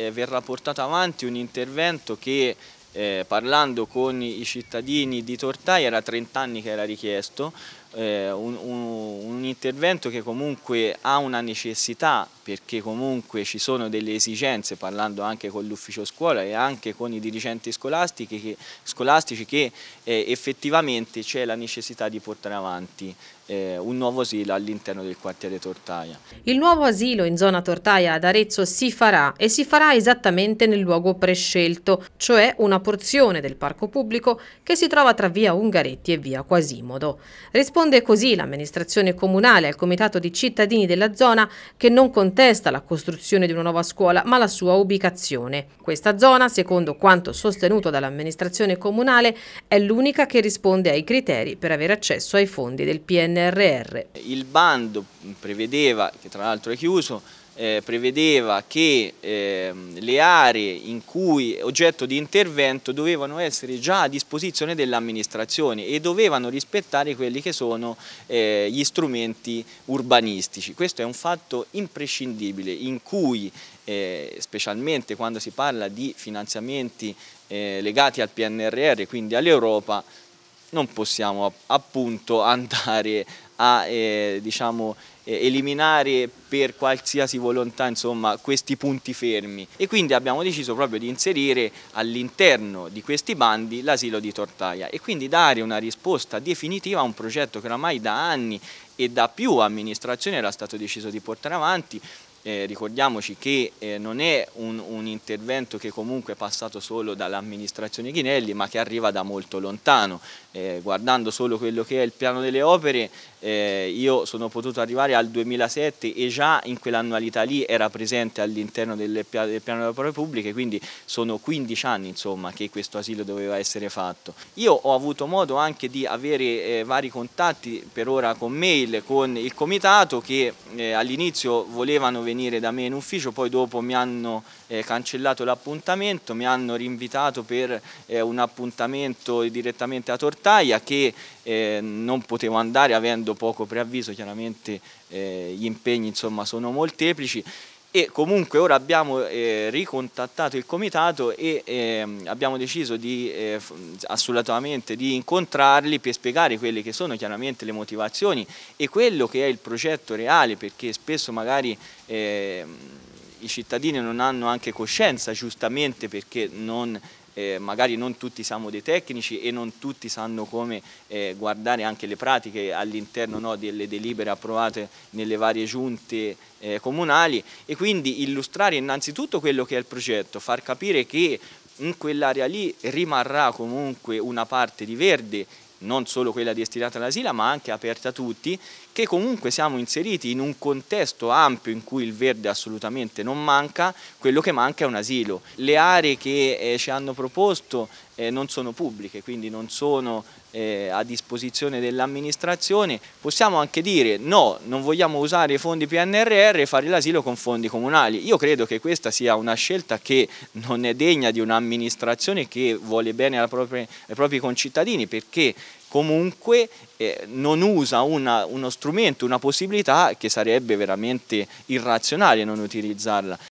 Eh, verrà portato avanti un intervento che eh, parlando con i cittadini di Tortai era 30 anni che era richiesto, eh, un, un, un, intervento che comunque ha una necessità perché comunque ci sono delle esigenze, parlando anche con l'ufficio scuola e anche con i dirigenti scolastici che, scolastici che eh, effettivamente c'è la necessità di portare avanti eh, un nuovo asilo all'interno del quartiere Tortaia. Il nuovo asilo in zona Tortaia ad Arezzo si farà e si farà esattamente nel luogo prescelto, cioè una porzione del parco pubblico che si trova tra via Ungaretti e via Quasimodo. Risp Risponde così l'amministrazione comunale al comitato di cittadini della zona che non contesta la costruzione di una nuova scuola ma la sua ubicazione. Questa zona, secondo quanto sostenuto dall'amministrazione comunale, è l'unica che risponde ai criteri per avere accesso ai fondi del PNRR. Il bando prevedeva, che tra l'altro è chiuso, eh, prevedeva che eh, le aree in cui oggetto di intervento dovevano essere già a disposizione dell'amministrazione e dovevano rispettare quelli che sono eh, gli strumenti urbanistici. Questo è un fatto imprescindibile in cui eh, specialmente quando si parla di finanziamenti eh, legati al PNRR, quindi all'Europa, non possiamo appunto andare a eh, diciamo, eh, eliminare per qualsiasi volontà insomma, questi punti fermi e quindi abbiamo deciso proprio di inserire all'interno di questi bandi l'asilo di Tortaia e quindi dare una risposta definitiva a un progetto che oramai da anni e da più amministrazioni era stato deciso di portare avanti eh, ricordiamoci che eh, non è un, un, intervento che comunque è passato solo dall'amministrazione Ghinelli ma che arriva da molto lontano, eh, guardando solo quello che è il piano delle opere eh, io sono potuto arrivare al 2007 e già in quell'annualità lì era presente all'interno del, piano delle opere pubbliche quindi sono 15 anni insomma che questo asilo doveva essere fatto. Io ho avuto modo anche di avere eh, vari contatti per ora con mail con il comitato che eh, all'inizio volevano venire venire da me in ufficio, poi dopo mi hanno eh, cancellato l'appuntamento, mi hanno rinvitato per eh, un appuntamento direttamente a Tortaia che eh, non potevo andare avendo poco preavviso, chiaramente eh, gli impegni insomma, sono molteplici e comunque ora abbiamo eh, ricontattato il comitato e eh, abbiamo deciso di, eh, assolutamente di incontrarli per spiegare quelle che sono chiaramente le motivazioni e quello che è il progetto reale perché spesso magari ehm, i cittadini non hanno anche coscienza giustamente perché non eh, magari non tutti siamo dei tecnici e non tutti sanno come eh, guardare anche le pratiche all'interno no, delle delibere approvate nelle varie giunte eh, comunali e quindi illustrare innanzitutto quello che è il progetto, far capire che in quell'area lì rimarrà comunque una parte di verde non solo quella destinata all'asila ma anche aperta a tutti, che comunque siamo inseriti in un contesto ampio in cui il verde assolutamente non manca, quello che manca è un asilo. Le aree che eh, ci hanno proposto eh, non sono pubbliche, quindi non sono eh, a disposizione dell'amministrazione, possiamo anche dire no, non vogliamo usare i fondi PNRR e fare l'asilo con fondi comunali. Io credo che questa sia una scelta che non è degna di un'amministrazione che vuole bene propria, ai propri concittadini perché comunque eh, non usa una, uno strumento, una possibilità che sarebbe veramente irrazionale non utilizzarla.